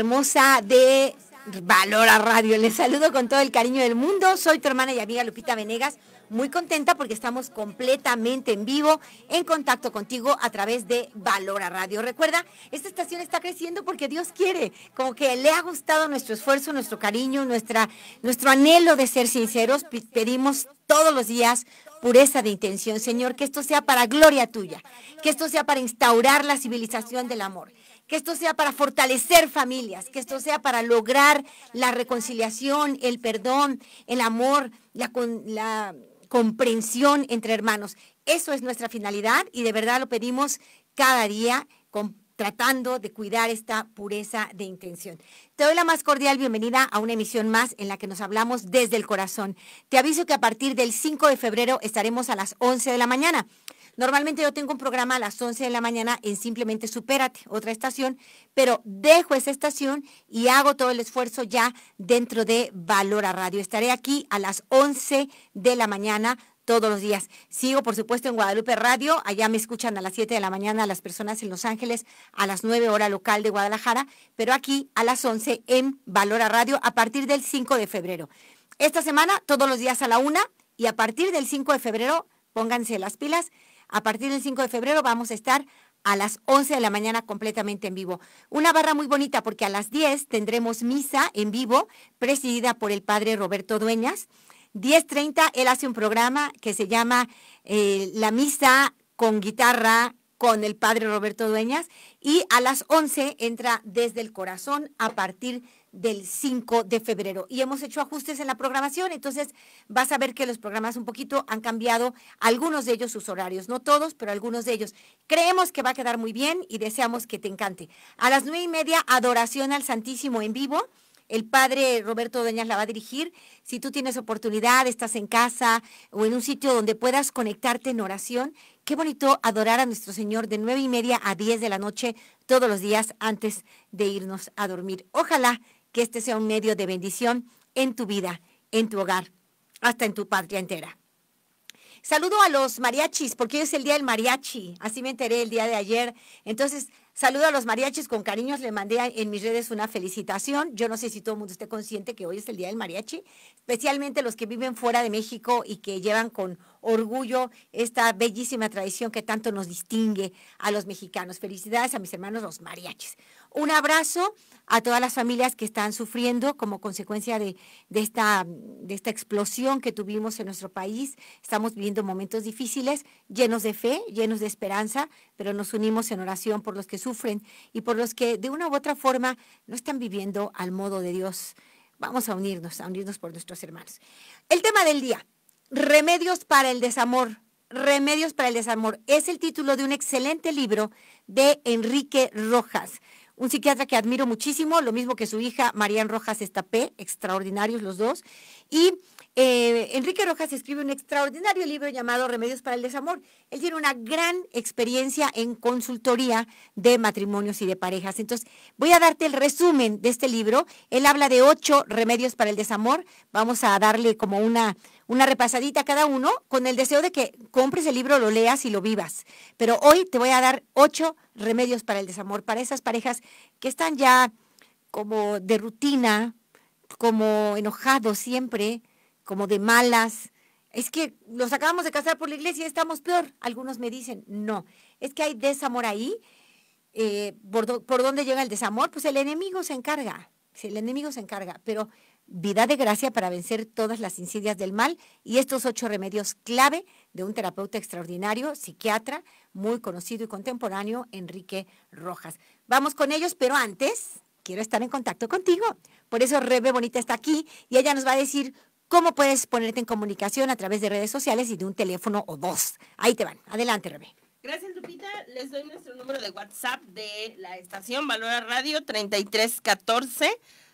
hermosa de Valora Radio. Les saludo con todo el cariño del mundo. Soy tu hermana y amiga Lupita Venegas. Muy contenta porque estamos completamente en vivo, en contacto contigo a través de Valora Radio. Recuerda, esta estación está creciendo porque Dios quiere, como que le ha gustado nuestro esfuerzo, nuestro cariño, nuestra, nuestro anhelo de ser sinceros. Pedimos todos los días pureza de intención, Señor, que esto sea para gloria tuya, que esto sea para instaurar la civilización del amor que esto sea para fortalecer familias, que esto sea para lograr la reconciliación, el perdón, el amor, la, la comprensión entre hermanos. Eso es nuestra finalidad y de verdad lo pedimos cada día con tratando de cuidar esta pureza de intención. Te doy la más cordial bienvenida a una emisión más en la que nos hablamos desde el corazón. Te aviso que a partir del 5 de febrero estaremos a las 11 de la mañana. Normalmente yo tengo un programa a las 11 de la mañana en Simplemente Supérate, otra estación, pero dejo esa estación y hago todo el esfuerzo ya dentro de Valora Radio. Estaré aquí a las 11 de la mañana todos los días. Sigo, por supuesto, en Guadalupe Radio. Allá me escuchan a las 7 de la mañana las personas en Los Ángeles, a las 9 hora local de Guadalajara, pero aquí a las 11 en Valora Radio a partir del 5 de febrero. Esta semana, todos los días a la 1 y a partir del 5 de febrero, pónganse las pilas, a partir del 5 de febrero vamos a estar a las 11 de la mañana completamente en vivo. Una barra muy bonita porque a las 10 tendremos misa en vivo presidida por el padre Roberto Dueñas. 10.30 él hace un programa que se llama eh, La Misa con Guitarra con el padre Roberto Dueñas y a las 11 entra desde el corazón a partir del 5 de febrero. Y hemos hecho ajustes en la programación, entonces vas a ver que los programas un poquito han cambiado, algunos de ellos sus horarios, no todos, pero algunos de ellos. Creemos que va a quedar muy bien y deseamos que te encante. A las nueve y media, adoración al Santísimo en vivo el padre Roberto Dueñas la va a dirigir. Si tú tienes oportunidad, estás en casa o en un sitio donde puedas conectarte en oración, qué bonito adorar a nuestro Señor de nueve y media a 10 de la noche todos los días antes de irnos a dormir. Ojalá que este sea un medio de bendición en tu vida, en tu hogar, hasta en tu patria entera. Saludo a los mariachis, porque hoy es el día del mariachi, así me enteré el día de ayer. Entonces, Saludo a los mariachis con cariños. Le mandé en mis redes una felicitación. Yo no sé si todo el mundo esté consciente que hoy es el Día del Mariachi, especialmente los que viven fuera de México y que llevan con orgullo esta bellísima tradición que tanto nos distingue a los mexicanos. Felicidades a mis hermanos los mariachis. Un abrazo a todas las familias que están sufriendo como consecuencia de, esta, de esta explosión que tuvimos en nuestro país. Estamos viviendo momentos difíciles, llenos de fe, llenos de esperanza, pero nos unimos en oración por los que sufren y por los que de una u otra forma no están viviendo al modo de Dios. Vamos a unirnos, a unirnos por nuestros hermanos. El tema del día, Remedios para el desamor. Remedios para el desamor. Es el título de un excelente libro de Enrique Rojas, un psiquiatra que admiro muchísimo, lo mismo que su hija Marian Rojas Estapé, extraordinarios los dos. Y eh, Enrique Rojas escribe un extraordinario libro llamado Remedios para el Desamor. Él tiene una gran experiencia en consultoría de matrimonios y de parejas. Entonces, voy a darte el resumen de este libro. Él habla de ocho remedios para el desamor. Vamos a darle como una, una repasadita cada uno con el deseo de que compres el libro, lo leas y lo vivas. Pero hoy te voy a dar ocho remedios para el desamor, para esas parejas que están ya como de rutina, como enojados siempre, como de malas. Es que los acabamos de casar por la iglesia y estamos peor. Algunos me dicen, no, es que hay desamor ahí. Eh, ¿por, ¿Por dónde llega el desamor? Pues el enemigo se encarga, el enemigo se encarga, pero Vida de gracia para vencer todas las insidias del mal y estos ocho remedios clave de un terapeuta extraordinario, psiquiatra, muy conocido y contemporáneo, Enrique Rojas. Vamos con ellos, pero antes quiero estar en contacto contigo. Por eso Rebe Bonita está aquí y ella nos va a decir cómo puedes ponerte en comunicación a través de redes sociales y de un teléfono o dos. Ahí te van. Adelante, Rebe. Gracias, Lupita. Les doy nuestro número de WhatsApp de la estación Valora Radio 3314.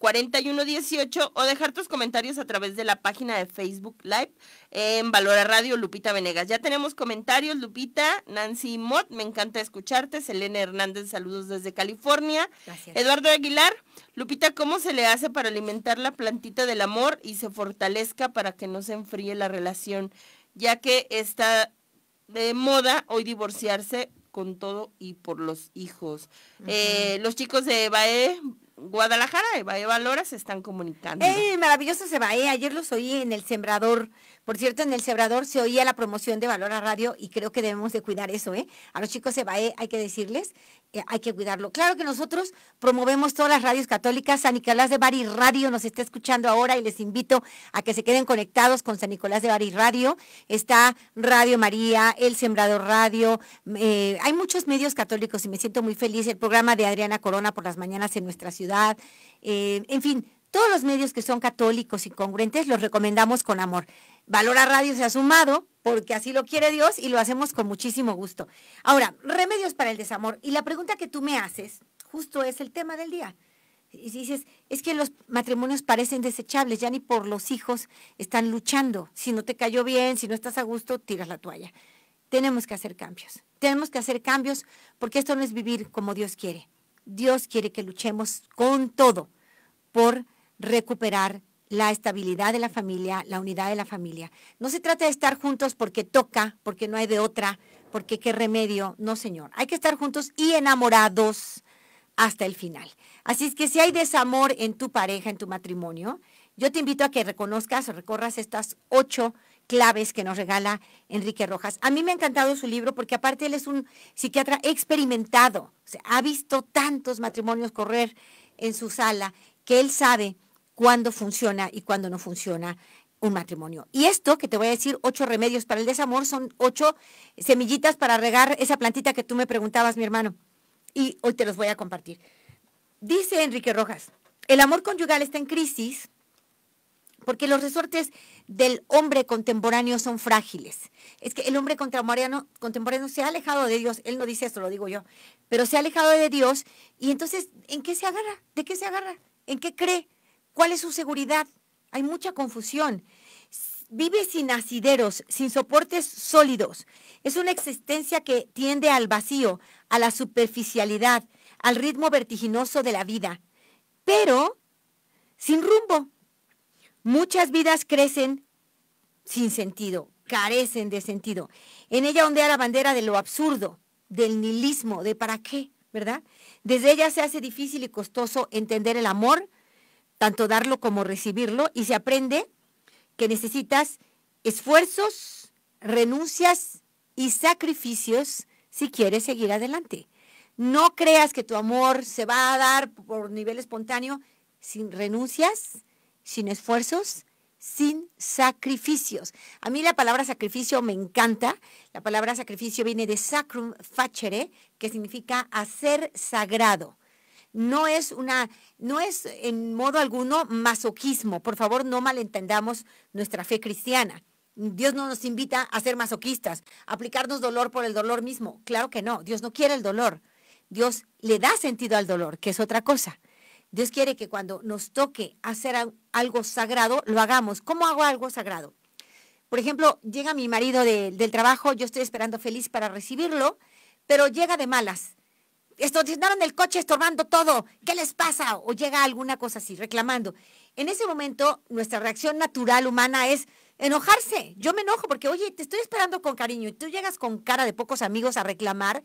4118 o dejar tus comentarios a través de la página de Facebook Live en Valora Radio Lupita Venegas. Ya tenemos comentarios, Lupita, Nancy Mott, me encanta escucharte, Selena Hernández, saludos desde California. Eduardo Aguilar, Lupita, ¿cómo se le hace para alimentar la plantita del amor y se fortalezca para que no se enfríe la relación, ya que está de moda hoy divorciarse con todo y por los hijos. Eh, los chicos de Bae Guadalajara y Bahía Valora se están comunicando. ¡Eh, maravilloso se eh. Ayer los oí en El Sembrador por cierto, en el Sembrador se oía la promoción de Valor a Radio y creo que debemos de cuidar eso, ¿eh? A los chicos se va, ¿eh? hay que decirles, eh, hay que cuidarlo. Claro que nosotros promovemos todas las radios católicas. San Nicolás de Bari Radio nos está escuchando ahora y les invito a que se queden conectados con San Nicolás de Bari Radio. Está Radio María, El Sembrador Radio. Eh, hay muchos medios católicos y me siento muy feliz. El programa de Adriana Corona por las mañanas en nuestra ciudad. en fin, todos los medios que son católicos y congruentes los recomendamos con amor a Radio se ha sumado porque así lo quiere Dios y lo hacemos con muchísimo gusto. Ahora, remedios para el desamor. Y la pregunta que tú me haces justo es el tema del día. Y dices, es que los matrimonios parecen desechables, ya ni por los hijos están luchando. Si no te cayó bien, si no estás a gusto, tiras la toalla. Tenemos que hacer cambios. Tenemos que hacer cambios porque esto no es vivir como Dios quiere. Dios quiere que luchemos con todo por recuperar la estabilidad de la familia, la unidad de la familia. No se trata de estar juntos porque toca, porque no hay de otra, porque qué remedio. No, señor. Hay que estar juntos y enamorados hasta el final. Así es que si hay desamor en tu pareja, en tu matrimonio, yo te invito a que reconozcas o recorras estas ocho claves que nos regala Enrique Rojas. A mí me ha encantado su libro porque aparte él es un psiquiatra experimentado, ha visto tantos matrimonios correr en su sala que él sabe cuándo funciona y cuándo no funciona un matrimonio. Y esto que te voy a decir, ocho remedios para el desamor, son ocho semillitas para regar esa plantita que tú me preguntabas, mi hermano. Y hoy te los voy a compartir. Dice Enrique Rojas, el amor conyugal está en crisis porque los resortes del hombre contemporáneo son frágiles. Es que el hombre contemporáneo, contemporáneo se ha alejado de Dios, él no dice esto, lo digo yo, pero se ha alejado de Dios y entonces, ¿en qué se agarra? ¿De qué se agarra? ¿En qué cree? ¿Cuál es su seguridad? Hay mucha confusión. Vive sin asideros, sin soportes sólidos. Es una existencia que tiende al vacío, a la superficialidad, al ritmo vertiginoso de la vida, pero sin rumbo. Muchas vidas crecen sin sentido, carecen de sentido. En ella ondea la bandera de lo absurdo, del nihilismo, de para qué, ¿verdad? Desde ella se hace difícil y costoso entender el amor, tanto darlo como recibirlo, y se aprende que necesitas esfuerzos, renuncias y sacrificios si quieres seguir adelante. No creas que tu amor se va a dar por nivel espontáneo sin renuncias, sin esfuerzos, sin sacrificios. A mí la palabra sacrificio me encanta. La palabra sacrificio viene de sacrum facere, que significa hacer sagrado no es una, no es en modo alguno masoquismo. Por favor, no malentendamos nuestra fe cristiana. Dios no nos invita a ser masoquistas, aplicarnos dolor por el dolor mismo. Claro que no, Dios no quiere el dolor. Dios le da sentido al dolor, que es otra cosa. Dios quiere que cuando nos toque hacer algo sagrado, lo hagamos. ¿Cómo hago algo sagrado? Por ejemplo, llega mi marido del trabajo, yo estoy esperando feliz para recibirlo, pero llega de malas estacionaron el coche estorbando todo, ¿qué les pasa? O llega alguna cosa así, reclamando. En ese momento, nuestra reacción natural humana es enojarse. Yo me enojo porque, oye, te estoy esperando con cariño y tú llegas con cara de pocos amigos a reclamar,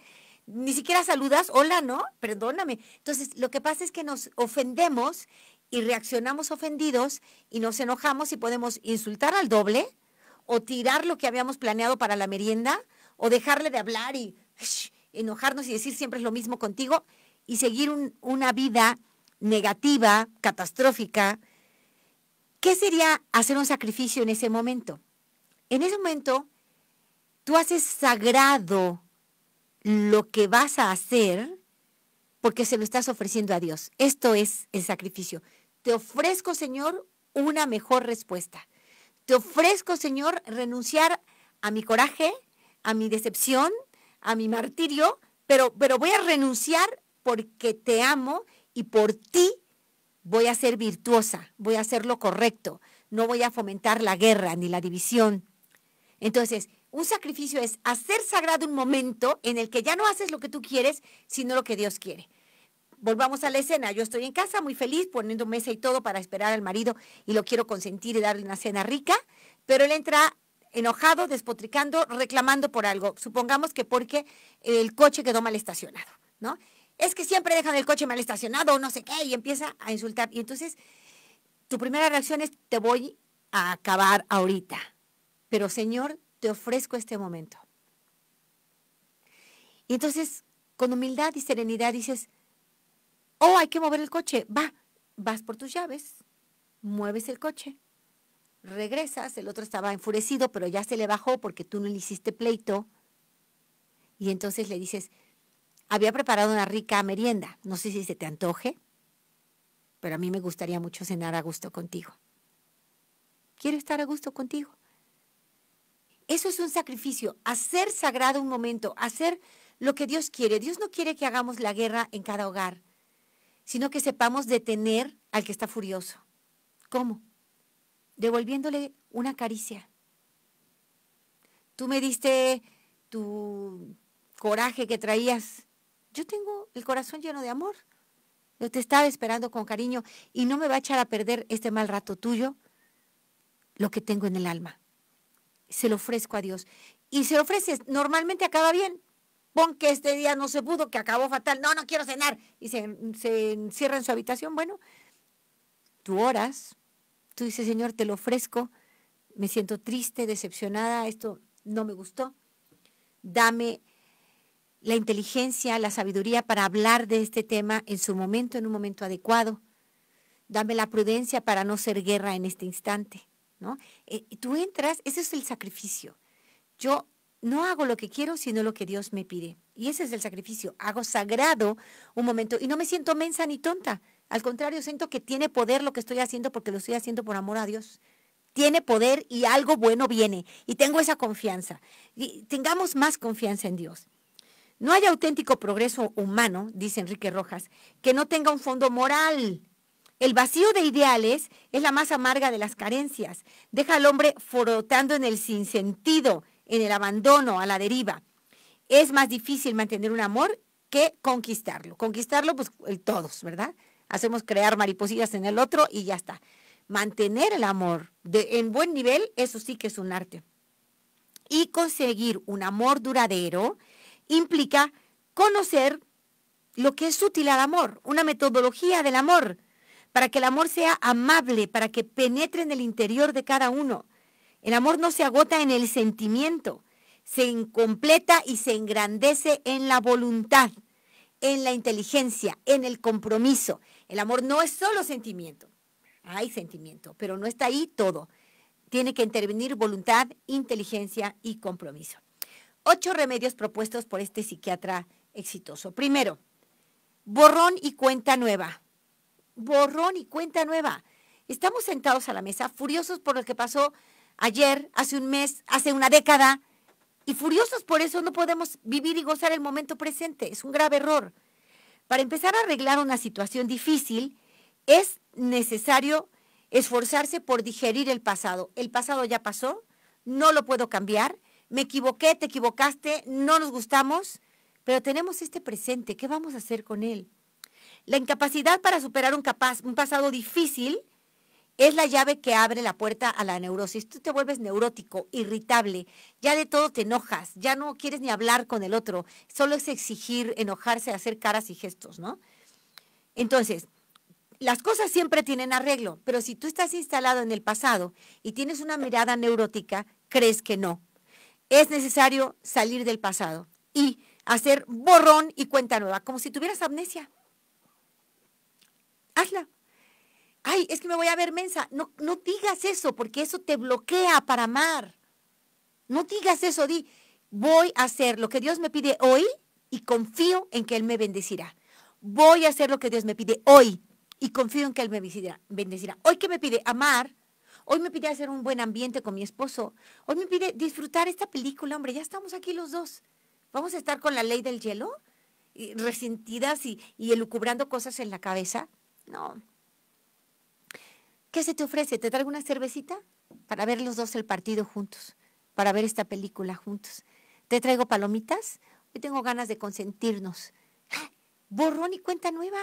ni siquiera saludas, hola, ¿no? Perdóname. Entonces, lo que pasa es que nos ofendemos y reaccionamos ofendidos y nos enojamos y podemos insultar al doble o tirar lo que habíamos planeado para la merienda o dejarle de hablar y enojarnos y decir siempre es lo mismo contigo y seguir una vida negativa, catastrófica, ¿qué sería hacer un sacrificio en ese momento? En ese momento, tú haces sagrado lo que vas a hacer porque se lo estás ofreciendo a Dios. Esto es el sacrificio. Te ofrezco, Señor, una mejor respuesta. Te ofrezco, Señor, renunciar a mi coraje, a mi decepción, a mi martirio, pero, pero voy a renunciar porque te amo y por ti voy a ser virtuosa, voy a hacer lo correcto, no voy a fomentar la guerra ni la división. Entonces, un sacrificio es hacer sagrado un momento en el que ya no haces lo que tú quieres, sino lo que Dios quiere. Volvamos a la escena. Yo estoy en casa muy feliz poniendo mesa y todo para esperar al marido y lo quiero consentir y darle una cena rica, pero él entra enojado, despotricando, reclamando por algo. Supongamos que porque el coche quedó mal estacionado, ¿no? Es que siempre dejan el coche mal estacionado o no sé qué y empieza a insultar. Y entonces tu primera reacción es, te voy a acabar ahorita. Pero Señor, te ofrezco este momento. Y entonces, con humildad y serenidad dices, oh, hay que mover el coche. Va, vas por tus llaves, mueves el coche, regresas, el otro estaba enfurecido, pero ya se le bajó porque tú no le hiciste pleito. Y entonces le dices, había preparado una rica merienda, no sé si se te antoje, pero a mí me gustaría mucho cenar a gusto contigo. Quiero estar a gusto contigo. Eso es un sacrificio, hacer sagrado un momento, hacer lo que Dios quiere. Dios no quiere que hagamos la guerra en cada hogar, sino que sepamos detener al que está furioso. ¿Cómo? devolviéndole una caricia. Tú me diste tu coraje que traías. Yo tengo el corazón lleno de amor. Yo te estaba esperando con cariño y no me va a echar a perder este mal rato tuyo lo que tengo en el alma. Se lo ofrezco a Dios. Y se lo normalmente acaba bien. Pon que este día no se pudo, que acabó fatal. No, no quiero cenar. Y se, se encierra en su habitación. Bueno, tú oras, Tú dices, Señor, te lo ofrezco, me siento triste, decepcionada, esto no me gustó. Dame la inteligencia, la sabiduría para hablar de este tema en su momento, en un momento adecuado. Dame la prudencia para no ser guerra en este instante. ¿no? Eh, tú entras, ese es el sacrificio. Yo no hago lo que quiero, sino lo que Dios me pide. Y ese es el sacrificio. Hago sagrado un momento y no me siento mensa ni tonta. Al contrario, siento que tiene poder lo que estoy haciendo porque lo estoy haciendo por amor a Dios. Tiene poder y algo bueno viene. Y tengo esa confianza. Y tengamos más confianza en Dios. No hay auténtico progreso humano, dice Enrique Rojas, que no tenga un fondo moral. El vacío de ideales es la más amarga de las carencias. Deja al hombre frotando en el sinsentido, en el abandono, a la deriva. Es más difícil mantener un amor que conquistarlo. Conquistarlo, pues todos, ¿verdad? hacemos crear mariposillas en el otro y ya está. Mantener el amor en buen nivel, eso sí que es un arte. Y conseguir un amor duradero implica conocer lo que es útil al amor, una metodología del amor, para que el amor sea amable, para que penetre en el interior de cada uno. El amor no se agota en el sentimiento, se incompleta y se engrandece en la voluntad, en la inteligencia, en el compromiso, el amor no es solo sentimiento. Hay sentimiento, pero no está ahí todo. Tiene que intervenir voluntad, inteligencia y compromiso. Ocho remedios propuestos por este psiquiatra exitoso. Primero, borrón y cuenta nueva. Borrón y cuenta nueva. Estamos sentados a la mesa, furiosos por lo que pasó ayer, hace un mes, hace una década, y furiosos por eso no podemos vivir y gozar el momento presente. Es un grave error. Para empezar a arreglar una situación difícil es necesario esforzarse por digerir el pasado. El pasado ya pasó, no lo puedo cambiar, me equivoqué, te equivocaste, no nos gustamos, pero tenemos este presente, ¿qué vamos a hacer con él? La incapacidad para superar un, pasado difícil es la llave que abre la puerta a la neurosis. Tú te vuelves neurótico, irritable, ya de todo te enojas, ya no quieres ni hablar con el otro, solo es exigir, enojarse, hacer caras y gestos, ¿no? Entonces, las cosas siempre tienen arreglo, pero si tú estás instalado en el pasado y tienes una mirada neurótica, crees que no. Es necesario salir del pasado y hacer borrón y cuenta nueva, como si tuvieras amnesia. Hazla ay, es que me voy a ver mensa. No, no digas eso, porque eso te bloquea para amar. No digas eso, di, voy a hacer lo que Dios me pide hoy y confío en que Él me bendecirá. Voy a hacer lo que Dios me pide hoy y confío en que Él me bendecirá. Hoy que me pide amar, hoy me pide hacer un buen ambiente con mi esposo, hoy me pide disfrutar esta película, hombre, ya estamos aquí los dos. Vamos a estar con la ley del hielo, resentidas y, y elucubrando cosas en la cabeza. No, ¿Qué se te ofrece? ¿Te traigo una cervecita? Para ver los dos el partido juntos, para ver esta película juntos. ¿Te traigo palomitas? Hoy tengo ganas de consentirnos. ¡Ah! Borrón y cuenta nueva.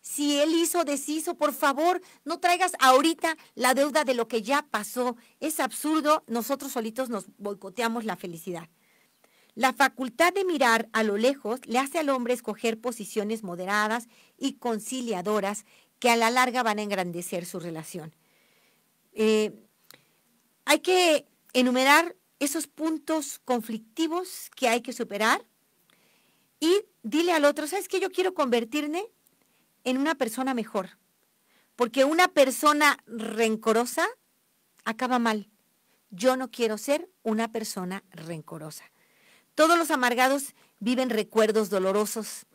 Si él hizo, deshizo, por favor, no traigas ahorita la deuda de lo que ya pasó. Es absurdo, nosotros solitos nos boicoteamos la felicidad. La facultad de mirar a lo lejos le hace al hombre escoger posiciones moderadas y conciliadoras que a la larga van a engrandecer su relación. Eh, hay que enumerar esos puntos conflictivos que hay que superar y dile al otro, ¿sabes qué? Yo quiero convertirme en una persona mejor, porque una persona rencorosa acaba mal. Yo no quiero ser una persona rencorosa. Todos los amargados viven recuerdos dolorosos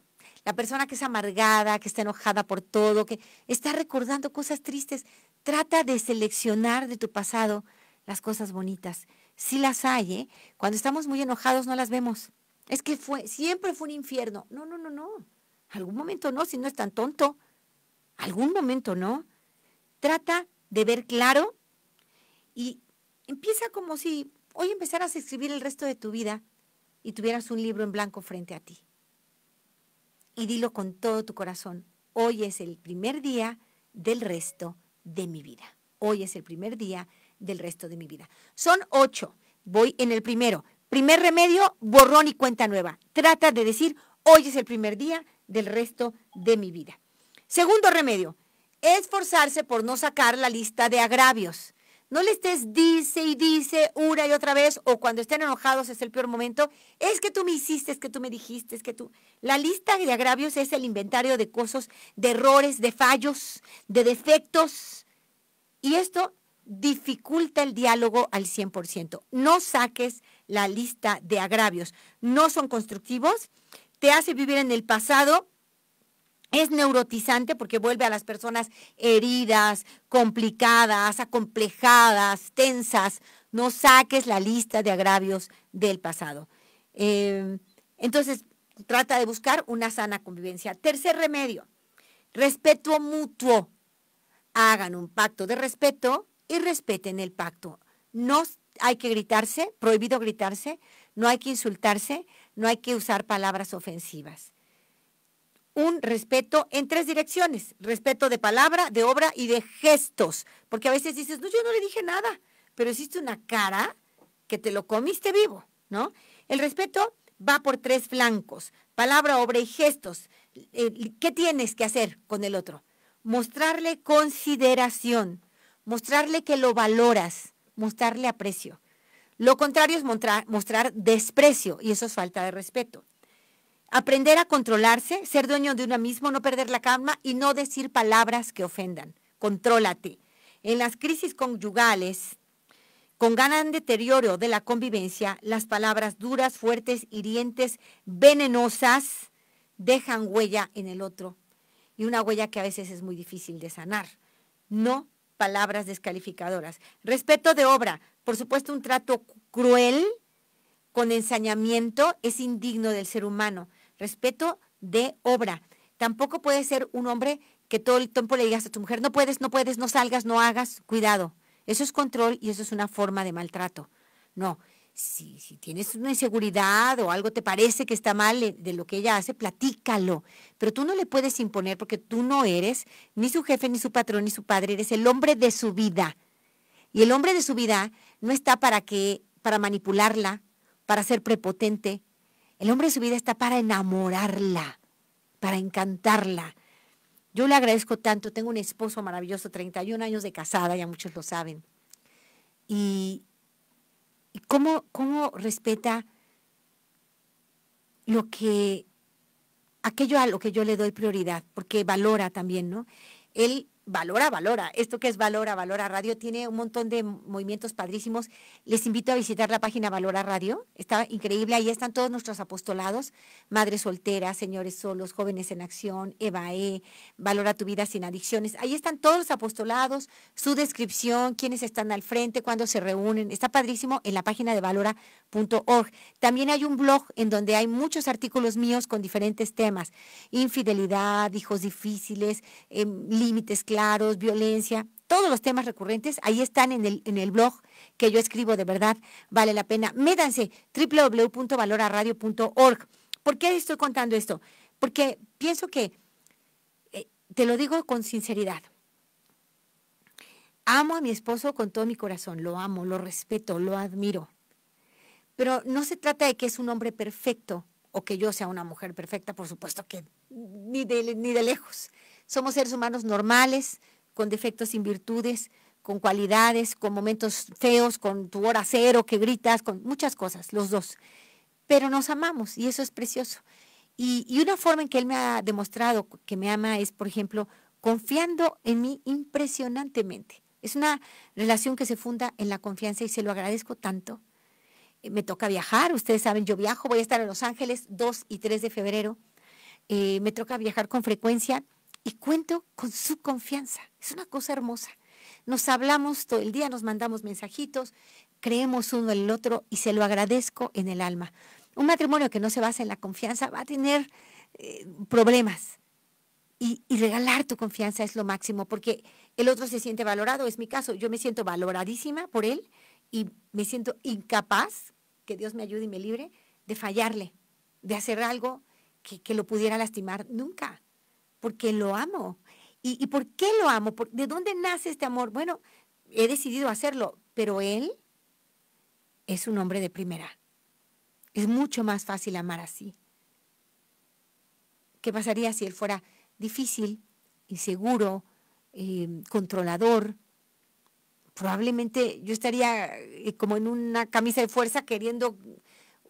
la persona que es amargada, que está enojada por todo, que está recordando cosas tristes, trata de seleccionar de tu pasado las cosas bonitas. Si las hay, ¿eh? cuando estamos muy enojados no las vemos. Es que fue, siempre fue un infierno. No, no, no, no. Algún momento no, si no es tan tonto. Algún momento no. Trata de ver claro y empieza como si hoy empezaras a escribir el resto de tu vida y tuvieras un libro en blanco frente a ti y dilo con todo tu corazón. Hoy es el primer día del resto de mi vida. Hoy es el primer día del resto de mi vida. Son ocho. Voy en el primero. Primer remedio, borrón y cuenta nueva. Trata de decir, hoy es el primer día del resto de mi vida. Segundo remedio, esforzarse por no sacar la lista de agravios. No le estés dice y dice una y otra vez, o cuando estén enojados es el peor momento. Es que tú me hiciste, es que tú me dijiste, es que tú. La lista de agravios es el inventario de cosas, de errores, de fallos, de defectos. Y esto dificulta el diálogo al 100%. No saques la lista de agravios. No son constructivos, te hace vivir en el pasado es neurotizante porque vuelve a las personas heridas, complicadas, acomplejadas, tensas. No saques la lista de agravios del pasado. Em, entonces, trata de buscar una sana convivencia. Tercer remedio, respeto mutuo. Hagan un pacto de respeto y respeten el pacto. No hay que gritarse, prohibido gritarse, no hay que insultarse, no hay que usar palabras ofensivas un respeto en tres direcciones, respeto de palabra, de obra y de gestos, porque a veces dices, no, yo no le dije nada, pero hiciste una cara que te lo comiste vivo, ¿no? El respeto va por tres flancos, palabra, obra y gestos. Eh, ¿Qué tienes que hacer con el otro? Mostrarle consideración, mostrarle que lo valoras, mostrarle aprecio. Lo contrario es mostrar, mostrar desprecio y eso es falta de respeto. Aprender a controlarse, ser dueño de uno mismo, no perder la calma y no decir palabras que ofendan. Contrólate. En las crisis conyugales, con gran deterioro de la convivencia, las palabras duras, fuertes, hirientes, venenosas, dejan huella en el otro. Y una huella que a veces es muy difícil de sanar. No palabras descalificadoras. Respeto de obra. Por supuesto, un trato cruel, con ensañamiento, es indigno del ser humano respeto de obra. Tampoco puede ser un hombre que todo el tiempo le digas a tu mujer, no puedes, no puedes, no salgas, no hagas, cuidado. Eso es control y eso es una forma de maltrato. No, si, si tienes una inseguridad o algo te parece que está mal de lo que ella hace, platícalo. Pero tú no le puedes imponer porque tú no eres ni su jefe, ni su patrón, ni su padre, eres el hombre de su vida. Y el hombre de su vida no está para que, para manipularla, para ser prepotente, el hombre de su vida está para enamorarla, para encantarla. Yo le agradezco tanto, tengo un esposo maravilloso, 31 años de casada, ya muchos lo saben. Y, cómo, cómo respeta lo que aquello a lo que yo le doy prioridad, porque valora también, ¿no? Él Valora, valora. Esto que es Valora, Valora Radio tiene un montón de movimientos padrísimos. Les invito a visitar la página Valora Radio. Está increíble. Ahí están todos nuestros apostolados, madres solteras, señores solos, jóvenes en acción, EBAE, Valora tu vida sin adicciones. Ahí están todos los apostolados, su descripción, quiénes están al frente, cuándo se reúnen. Está padrísimo en la página de valora.org. También hay un blog en donde hay muchos artículos míos con diferentes temas. Infidelidad, hijos difíciles, em, límites que violencia, todos los temas recurrentes, ahí están en el, blog que yo escribo, de verdad, vale la pena. Médanse www.valoraradio.org. ¿Por qué estoy contando esto? Porque pienso que, eh, te lo digo con sinceridad, amo a mi esposo con todo mi corazón, lo amo, lo respeto, lo admiro. Pero no se trata de que es un hombre perfecto o que yo sea una mujer perfecta, por supuesto que ni ni de lejos. Somos seres humanos normales, con defectos sin virtudes, con cualidades, con momentos feos, con tu hora cero que gritas, con muchas cosas, los dos. Pero nos amamos y eso es precioso. Y, una forma en que él me ha demostrado que me ama es, por ejemplo, confiando en mí impresionantemente. Es una relación que se funda en la confianza y se lo agradezco tanto. Eh, me toca viajar, ustedes saben, yo viajo, voy a estar en Los Ángeles 2 y 3 de febrero. Eh, me toca viajar con frecuencia y cuento con su confianza. Es una cosa hermosa. Nos hablamos todo el día, nos mandamos mensajitos, creemos uno en el otro y se lo agradezco en el alma. Un matrimonio que no se basa en la confianza va a tener eh, problemas. Y, regalar tu confianza es lo máximo, porque el otro se siente valorado, es mi caso, yo me siento valoradísima por él y me siento incapaz, que Dios me ayude y me libre, de fallarle, de hacer algo que lo pudiera lastimar nunca porque lo amo. ¿Y, por qué lo amo? ¿De dónde nace este amor? Bueno, he decidido hacerlo, pero él es un hombre de primera. Es mucho más fácil amar así. ¿Qué pasaría si él fuera difícil, inseguro, em, controlador? Probablemente yo estaría eh, como en una camisa de fuerza queriendo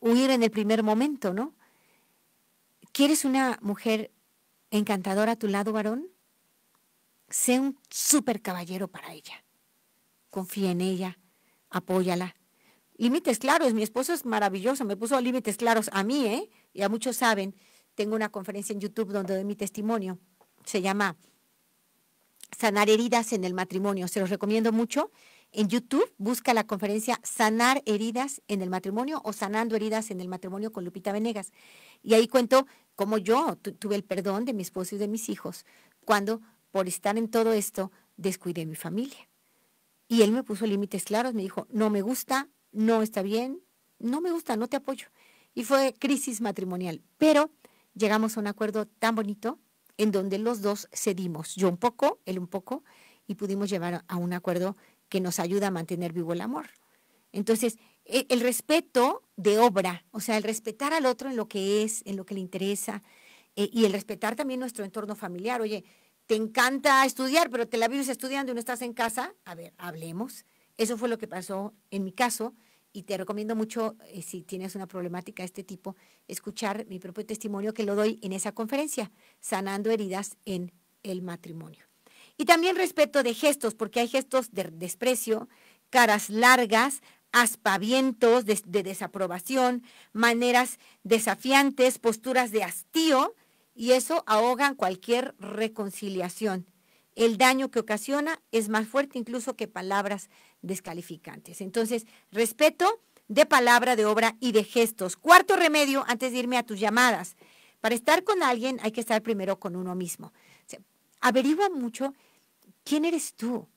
huir en el primer momento, ¿no? ¿Quieres una mujer encantador a tu lado, varón, sé un super caballero para ella. Confía en ella, apóyala. Límites claros, mi esposo es maravilloso, me puso límites claros a mí, ¿eh? Y a muchos saben, tengo una conferencia en YouTube donde doy mi testimonio. Se llama Sanar heridas en el matrimonio. Se los recomiendo mucho en YouTube, busca la conferencia Sanar heridas en el matrimonio o Sanando heridas en el matrimonio con Lupita Venegas. Y ahí cuento cómo yo tuve el perdón de mi esposo y de mis hijos cuando, por estar en todo esto, descuidé mi familia. Y él me puso límites claros, me dijo, no me gusta, no está bien, no me gusta, no te apoyo. Y fue crisis matrimonial. Pero llegamos a un acuerdo tan bonito en donde los dos cedimos, yo un poco, él un poco, y pudimos llevar a un acuerdo que nos ayuda a mantener vivo el amor. Entonces, e, el respeto de obra, o sea, el respetar al otro en lo que es, en lo que le interesa, e, y el respetar también nuestro entorno familiar. Oye, te encanta estudiar, pero te la vives estudiando y no estás en casa. A ver, hablemos. Eso fue lo que pasó en mi caso, y te recomiendo mucho, eh, si tienes una problemática de este tipo, escuchar mi propio testimonio que lo doy en esa conferencia, Sanando Heridas en el Matrimonio. Y también respeto de gestos, porque hay gestos de desprecio, caras largas, aspavientos de, desaprobación, maneras desafiantes, posturas de hastío, y eso ahogan cualquier reconciliación. El daño que ocasiona es más fuerte incluso que palabras descalificantes. Entonces, respeto de palabra, de obra y de gestos. Cuarto remedio, antes de irme a tus llamadas, para estar con alguien hay que estar primero con uno mismo averigua mucho quién eres tú,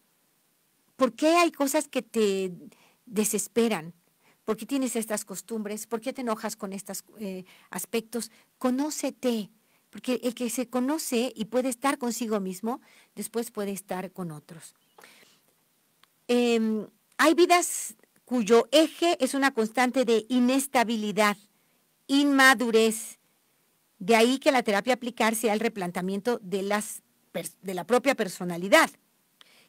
por qué hay cosas que te desesperan, por qué tienes estas costumbres, por qué te enojas con estos eh, aspectos. Conócete, porque el que se conoce y puede estar consigo mismo, después puede estar con otros. Em, hay vidas cuyo eje es una constante de inestabilidad, inmadurez. De ahí que la terapia aplicarse al el replanteamiento de las de la propia personalidad,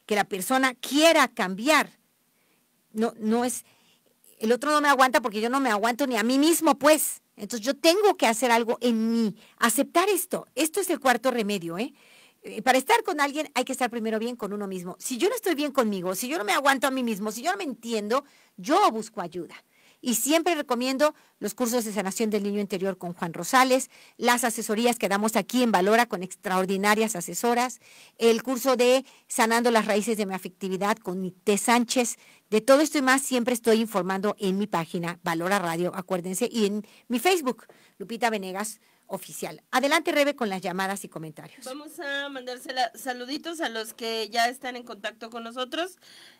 que la persona quiera cambiar. No, no es, el otro no me aguanta porque yo no me aguanto ni a mí mismo, pues. Entonces yo tengo que hacer algo en mí, aceptar esto. Esto es el cuarto remedio, ¿eh? eh para estar con alguien hay que estar primero bien con uno mismo. Si yo no estoy bien conmigo, si yo no me aguanto a mí mismo, si yo no me entiendo, yo busco ayuda y siempre recomiendo los cursos de sanación del niño interior con Juan Rosales, las asesorías que damos aquí en Valora con extraordinarias asesoras, el curso de Sanando las Raíces de mi Afectividad con T. Sánchez. De todo esto y más siempre estoy informando en mi página Valora Radio, acuérdense, y en mi Facebook, Lupita Venegas oficial. Adelante, Rebe, con las llamadas y comentarios. Vamos a mandársela saluditos a los que ya están en contacto con nosotros.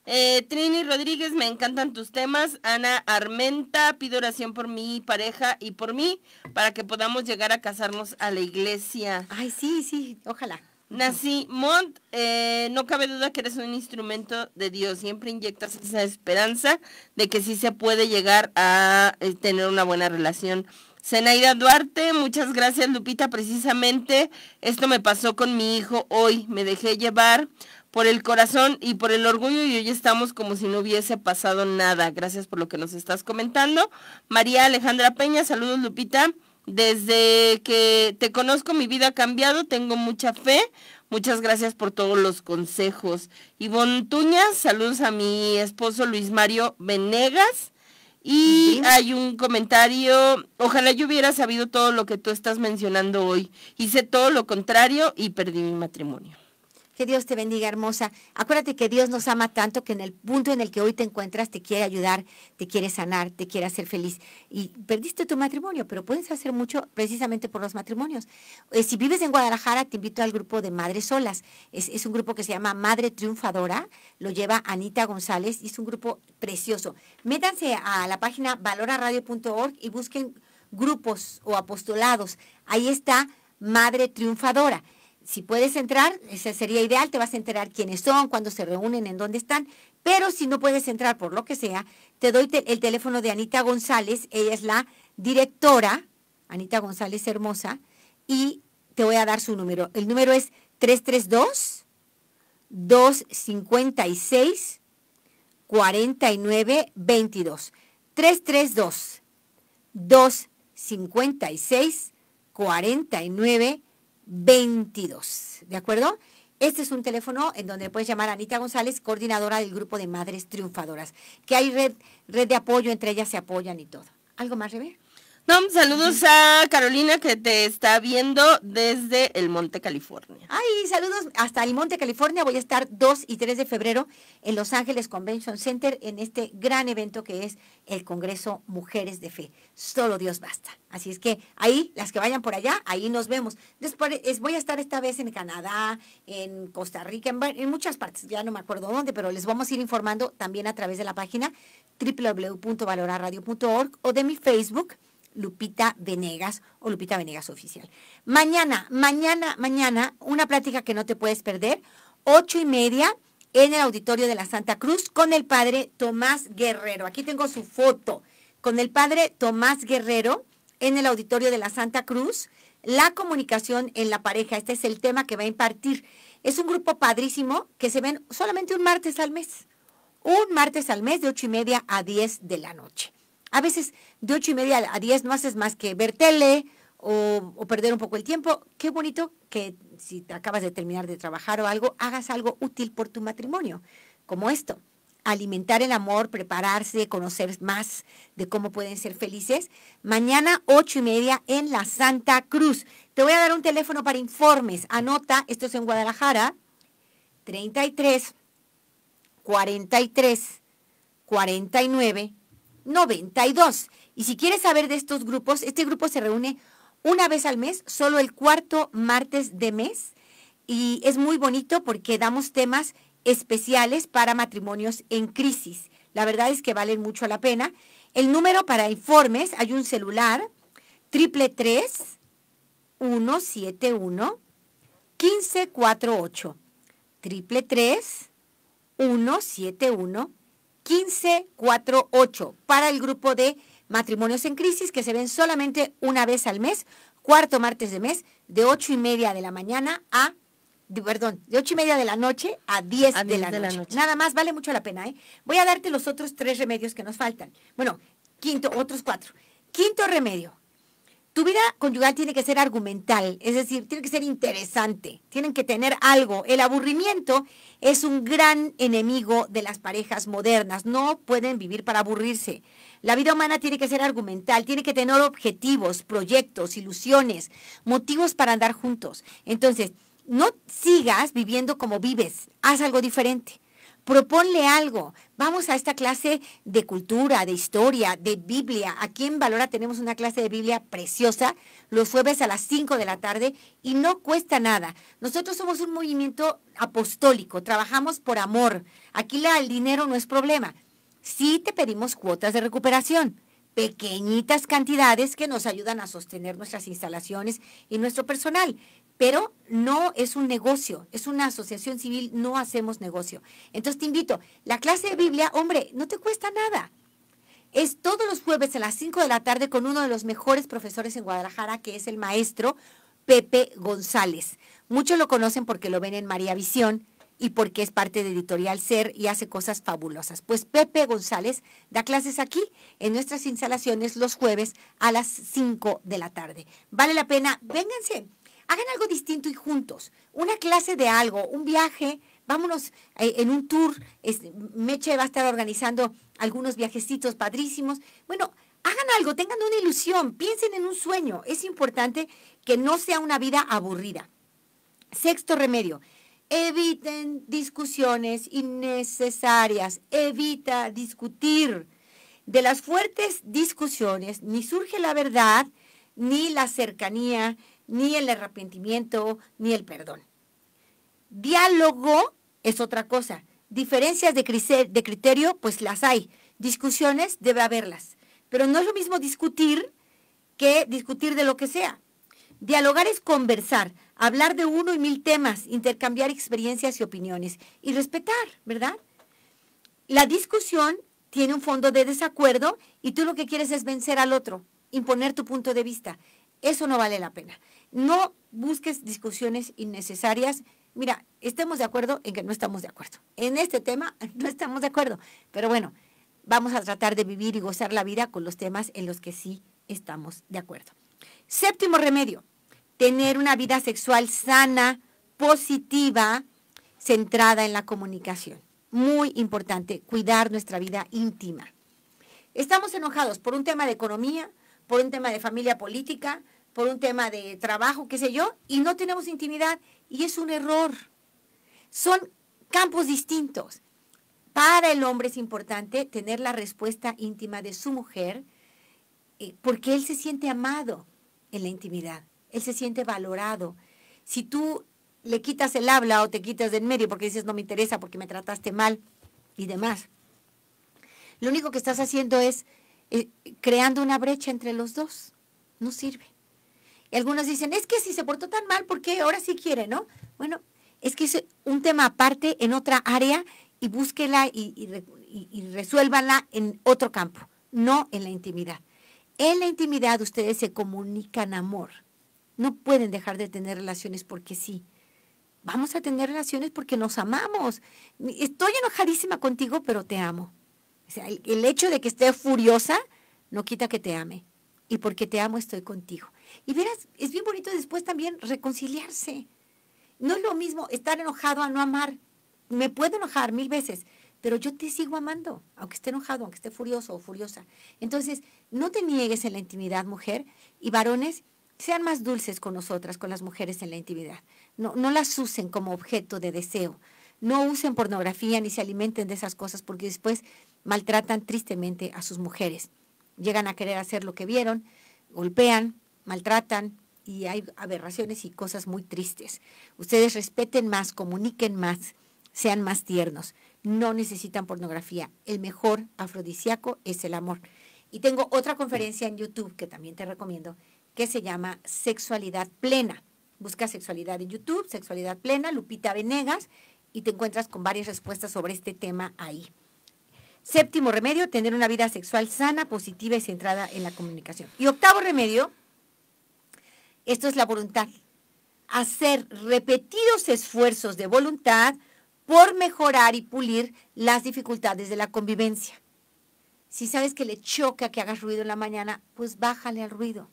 Eh, Trini Rodríguez, me encantan tus temas. Ana Armenta, pido oración por mi pareja y por mí para que podamos llegar a casarnos a la iglesia. Ay, sí, sí, ojalá. Nací Mont, eh, no cabe duda que eres un instrumento de Dios. Siempre inyectas esa esperanza de que sí se puede llegar a eh, tener una buena relación Zenaida Duarte, muchas gracias Lupita. Precisamente esto me pasó con mi hijo hoy. Me dejé llevar por el corazón y por el orgullo y hoy estamos como si no hubiese pasado nada. Gracias por lo que nos estás comentando. María Alejandra Peña, saludos Lupita. Desde que te conozco mi vida ha cambiado, tengo mucha fe. Muchas gracias por todos los consejos. Y Tuñas, saludos a mi esposo Luis Mario Venegas. Y hay un comentario, ojalá yo hubiera sabido todo lo que tú estás mencionando hoy. Hice todo lo contrario y perdí mi matrimonio. Que Dios te bendiga, hermosa. Acuérdate que Dios nos ama tanto que en el punto en el que hoy te encuentras te quiere ayudar, te quiere sanar, te quiere hacer feliz. Y perdiste tu matrimonio, pero puedes hacer mucho precisamente por los matrimonios. Eh, si vives en Guadalajara, te invito al grupo de Madres Solas. Es, es un grupo que se llama Madre Triunfadora. Lo lleva Anita González y es un grupo precioso. Métanse a la página valoraradio.org y busquen grupos o apostolados. Ahí está Madre Triunfadora si puedes entrar, ese sería ideal, te vas a enterar quiénes son, cuándo se reúnen, en dónde están, pero si no puedes entrar por lo que sea, te doy el teléfono de Anita González, ella es la directora, Anita González Hermosa, y te voy a dar su número. El número es 332 256 4922. 332 256 4922. 22. ¿De acuerdo? Este es un teléfono en donde puedes llamar a Anita González, coordinadora del grupo de Madres Triunfadoras, que hay red, red de apoyo, entre ellas se apoyan y todo. ¿Algo más, Rebe? No, saludos a Carolina que te está viendo desde el Monte California. Ay, saludos hasta el Monte California. Voy a estar 2 y 3 de febrero en Los Ángeles Convention Center en este gran evento que es el Congreso Mujeres de Fe. Solo Dios basta. Así es que ahí, las que vayan por allá, ahí nos vemos. Después voy a estar esta vez en Canadá, en Costa Rica, en, en muchas partes, ya no me acuerdo dónde, pero les vamos a ir informando también a través de la página www.valorarradio.org o de mi Facebook Lupita Venegas o Lupita Venegas Oficial. Mañana, mañana, mañana, una plática que no te puedes perder, ocho y media en el auditorio de la Santa Cruz con el padre Tomás Guerrero. Aquí tengo su foto con el padre Tomás Guerrero en el auditorio de la Santa Cruz. La comunicación en la pareja, este es el tema que va a impartir. Es un grupo padrísimo que se ven solamente un martes al mes. Un martes al mes de ocho y media a diez de la noche. A veces de ocho y media a diez no haces más que ver tele o, perder un poco el tiempo. Qué bonito que si te acabas de terminar de trabajar o algo, hagas algo útil por tu matrimonio, como esto. Alimentar el amor, prepararse, conocer más de cómo pueden ser felices. Mañana, ocho y media, en la Santa Cruz. Te voy a dar un teléfono para informes. Anota, esto es en Guadalajara, 33 43 49 92. Y si quieres saber de estos grupos, este grupo se reúne una vez al mes, solo el cuarto martes de mes. Y es muy bonito porque damos temas especiales para matrimonios en crisis. La verdad es que valen mucho la pena. El número para informes, hay un celular, triple 3 171 1548. Triple 3 171 1548 para el grupo de matrimonios en crisis que se ven solamente una vez al mes, cuarto martes de mes, de ocho y media de la mañana a perdón, de ocho y media de la noche a 10, de, la, la, noche. Nada más, vale mucho la pena, ¿eh? Voy a darte los otros tres remedios que nos faltan. Bueno, quinto, otros cuatro. Quinto remedio, tu vida conyugal tiene que ser argumental, es decir, tiene que ser interesante, tienen que tener algo. El aburrimiento es un gran enemigo de las parejas modernas, no pueden vivir para aburrirse. La vida humana tiene que ser argumental, tiene que tener objetivos, proyectos, ilusiones, motivos para andar juntos. Entonces, no sigas viviendo como vives, haz algo diferente proponle algo, Vamos a esta clase de cultura, de historia, de Biblia. Aquí en Valora tenemos una clase de Biblia preciosa los jueves a las 5 de la tarde y no cuesta nada. Nosotros somos un movimiento apostólico, trabajamos por amor. Aquí el dinero no es problema. Sí te pedimos cuotas de recuperación pequeñitas cantidades que nos ayudan a sostener nuestras instalaciones y nuestro personal pero no es un negocio, es una asociación civil, no hacemos negocio. Entonces te invito, la clase de Biblia, hombre, no te cuesta nada. Es todos los jueves a las 5 de la tarde con uno de los mejores profesores en Guadalajara, que es el maestro Pepe González. Muchos lo conocen porque lo ven en María Visión y porque es parte de Editorial Ser y hace cosas fabulosas. Pues Pepe González da clases aquí en nuestras instalaciones los jueves a las 5 de la tarde. Vale la pena, vénganse hagan algo distinto y juntos. Una clase de algo, un viaje, vámonos eh, en un tour. Meche va a estar organizando algunos viajecitos padrísimos. Bueno, hagan algo, tengan una ilusión, piensen en un sueño. Es importante que no sea una vida aburrida. Sexto remedio, eviten discusiones innecesarias, evita discutir. De las fuertes discusiones ni surge la verdad, ni la cercanía, ni el arrepentimiento, ni el perdón. Diálogo es otra cosa. Diferencias de, de criterio, pues las hay. Discusiones, debe haberlas. Pero no es lo mismo discutir que discutir de lo que sea. Dialogar es conversar, hablar de uno y mil temas, intercambiar experiencias y opiniones y respetar, ¿verdad? La discusión tiene un fondo de desacuerdo y tú lo que quieres es vencer al otro, imponer tu punto de vista. Eso no vale la pena. No busques discusiones innecesarias. Mira, estemos de acuerdo en que no estamos de acuerdo. En este tema no estamos de acuerdo, pero bueno, vamos a tratar de vivir y gozar la vida con los temas en los que sí estamos de acuerdo. Séptimo remedio, tener una vida sexual sana, positiva, centrada en la comunicación. Muy importante, cuidar nuestra vida íntima. Estamos enojados por un tema de economía, por un tema de familia política, por un tema de trabajo, qué sé yo, y no tenemos intimidad. Y es un error. Son campos distintos. Para el hombre es importante tener la respuesta íntima de su mujer eh, porque él se siente amado en la intimidad, él se siente valorado. Si tú le quitas el habla o te quitas del medio porque dices no me interesa porque me trataste mal y demás, lo único que estás haciendo es eh, creando una brecha entre los dos. No sirve. Y algunos dicen, es que si se portó tan mal, ¿por qué ahora sí quiere, no? Bueno, es que es un tema aparte en otra área y búsquela y, y, resuélvala en otro campo, no en la intimidad. En la intimidad ustedes se comunican amor. No pueden dejar de tener relaciones porque sí. Vamos a tener relaciones porque nos amamos. Estoy enojadísima contigo, pero te amo. sea, el hecho de que esté furiosa no quita que te ame y porque te amo estoy contigo. Y verás, es bien bonito después también reconciliarse. No es lo mismo estar enojado a no amar. Me puedo enojar mil veces, pero yo te sigo amando, aunque esté enojado, aunque esté furioso o furiosa. Entonces, no te niegues en la intimidad, mujer, y varones, sean más dulces con nosotras, con las mujeres en la intimidad. No, no las usen como objeto de deseo. No usen pornografía ni se alimenten de esas cosas porque después maltratan tristemente a sus mujeres llegan a querer hacer lo que vieron, golpean, maltratan y hay aberraciones y cosas muy tristes. Ustedes respeten más, comuniquen más, sean más tiernos. No necesitan pornografía. El mejor afrodisíaco es el amor. Y tengo otra conferencia en YouTube que también te recomiendo, que se llama Sexualidad Plena. Busca sexualidad en YouTube, sexualidad plena, Lupita Venegas, y te encuentras con varias respuestas sobre este tema ahí. Séptimo remedio, tener una vida sexual sana, positiva y centrada en la comunicación. Y octavo remedio, esto es la voluntad. Hacer repetidos esfuerzos de voluntad por mejorar y pulir las dificultades de la convivencia. Si sabes que le choca que hagas ruido en la mañana, pues bájale al ruido.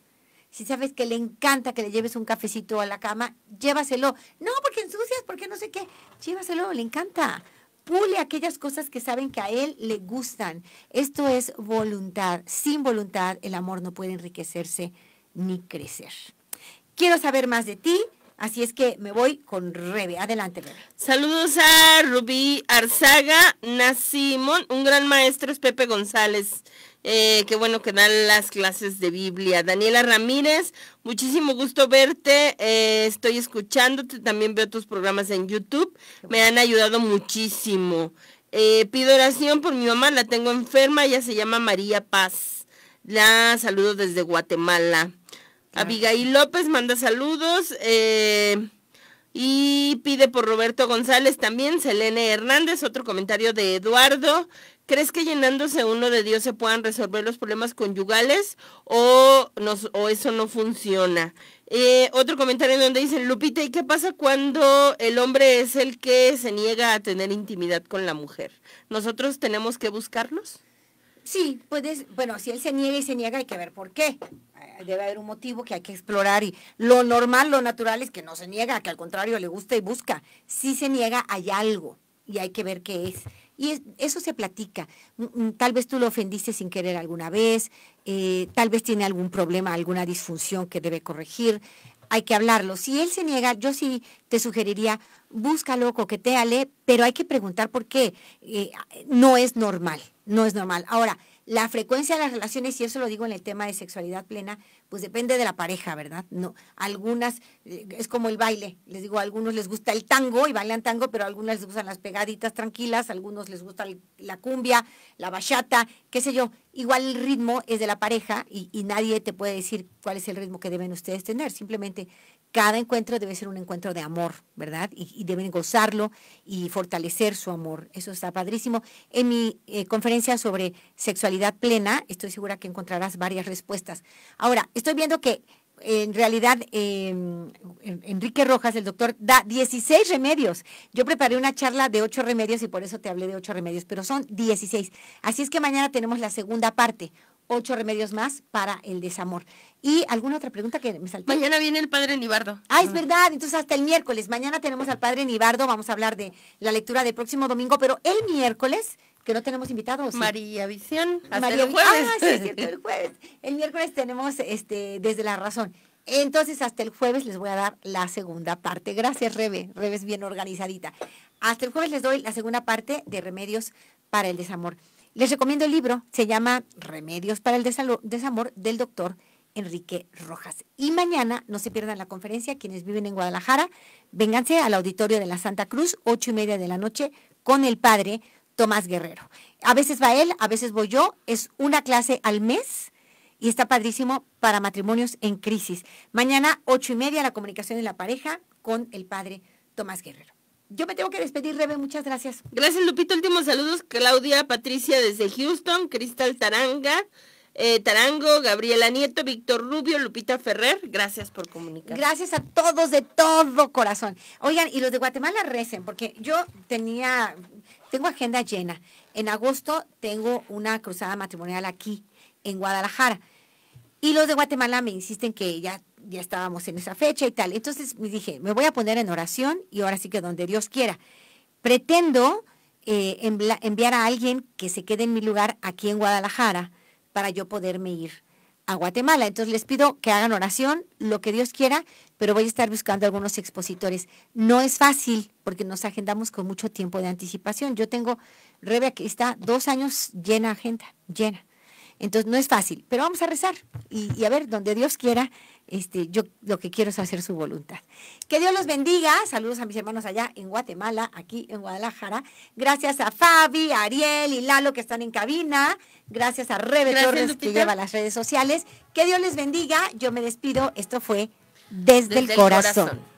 Si sabes que le encanta que le lleves un cafecito a la cama, llévaselo. No, porque ensucias, porque no sé qué. Llévaselo, le encanta pule aquellas cosas que saben que a él le gustan. Esto es voluntad. Sin voluntad el amor no puede enriquecerse ni crecer. Quiero saber más de ti. Así es que me voy con Rebe. Adelante, Rebe. Saludos a Rubí Arzaga, Nasimón, un gran maestro es Pepe González. Eh, qué bueno que dan las clases de Biblia. Daniela Ramírez, muchísimo gusto verte. Eh, estoy escuchándote, también veo tus programas en YouTube. Me han ayudado muchísimo. Eh, pido oración por mi mamá, la tengo enferma, ella se llama María Paz. La saludo desde Guatemala. Abigail López manda saludos. y pide por Roberto González también, Selene Hernández, otro comentario de Eduardo. ¿Crees que llenándose uno de Dios se puedan resolver los problemas conyugales o, o eso no funciona? Eh, otro comentario en donde dicen, Lupita, ¿y qué pasa cuando el hombre es el que se niega a tener intimidad con la mujer? ¿Nosotros tenemos que buscarlos? Sí, pues bueno, si él se niega y se niega, hay que ver por qué. Eh, debe haber un motivo que hay que explorar y lo normal, lo natural es que no se niega, que al contrario le gusta y busca. Si se niega, hay algo y hay que ver qué es. Y eso se platica. Mm, mm, tal vez tú lo ofendiste sin querer alguna vez, eh, tal vez tiene algún problema, alguna disfunción que debe corregir. Hay que hablarlo. Si él se niega, yo sí te sugeriría, búscalo, coqueteale, pero hay que preguntar por qué. Eh, no es normal, no es normal. Ahora, la frecuencia de las relaciones, y eso lo digo en el tema de sexualidad plena, pues depende de la pareja, ¿verdad? No, algunas, eh, es como el baile, les digo, a algunos les gusta el tango y bailan tango, pero a algunas les gustan las pegaditas tranquilas, a algunos les gusta la cumbia, la bachata, qué sé yo. Igual el ritmo es de la pareja y, y nadie te puede decir cuál es el ritmo que deben ustedes tener, simplemente cada encuentro debe ser un encuentro de amor, ¿verdad? Y, deben gozarlo y fortalecer su amor. Eso está padrísimo. En mi eh, conferencia sobre sexualidad plena, estoy segura que encontrarás varias respuestas. Ahora, estoy viendo que en realidad em, Enrique Rojas, el doctor, da 16 remedios. Yo preparé una charla de 8 remedios y por eso te hablé de 8 remedios, pero son 16. Así es que mañana tenemos la segunda parte ocho remedios más para el desamor. ¿Y alguna otra pregunta que me saltó. Mañana viene el padre Nibardo. Ah, es verdad. Entonces hasta el miércoles. Mañana tenemos al padre Nibardo. Vamos a hablar de la lectura del próximo domingo, pero el miércoles que no tenemos invitados. María Visión, hasta el jueves. Ah, sí, es cierto, el jueves. El miércoles tenemos este desde la razón. Entonces, hasta el jueves les voy a dar la segunda parte. Gracias, Rebe. Rebe es bien organizadita. Hasta el jueves les doy la segunda parte de Remedios para el Desamor. Les recomiendo el libro, se llama Remedios para el Desamor del doctor Enrique Rojas. Y mañana no se pierdan la conferencia, quienes viven en Guadalajara, vénganse al auditorio de la Santa Cruz, ocho y media de la noche, con el padre Tomás Guerrero. A veces va él, a veces voy yo, es una clase al mes y está padrísimo para matrimonios en crisis. Mañana, ocho y media, la comunicación de la pareja con el padre Tomás Guerrero. Yo me tengo que despedir, Rebe, muchas gracias. Gracias, Lupita. Últimos saludos, Claudia Patricia desde Houston, Cristal Taranga, eh, Tarango, Gabriela Nieto, Víctor Rubio, Lupita Ferrer. Gracias por comunicar. Gracias a todos de todo corazón. Oigan, y los de Guatemala recen, porque yo tenía, tengo agenda llena. En agosto tengo una cruzada matrimonial aquí, en Guadalajara. Y los de Guatemala me insisten que ya ya estábamos en esa fecha y tal. Entonces me dije, me voy a poner en oración y ahora sí que donde Dios quiera. Pretendo eh, enviar a alguien que se quede en mi lugar aquí en Guadalajara para yo poderme ir a Guatemala. Entonces les pido que hagan oración, lo que Dios quiera, pero voy a estar buscando algunos expositores. No es fácil porque nos agendamos con mucho tiempo de anticipación. Yo tengo, Rebe, aquí está, dos años llena agenda, llena. Entonces no es fácil, pero vamos a rezar y a ver, donde Dios quiera, este, yo lo que quiero es hacer su voluntad. Que Dios los bendiga. Saludos a mis hermanos allá en Guatemala, aquí en Guadalajara. Gracias a Fabi, Ariel y Lalo que están en cabina. Gracias a Rebe Torres que lleva las redes sociales. Que Dios les bendiga. Yo me despido. Esto fue Desde, El corazón.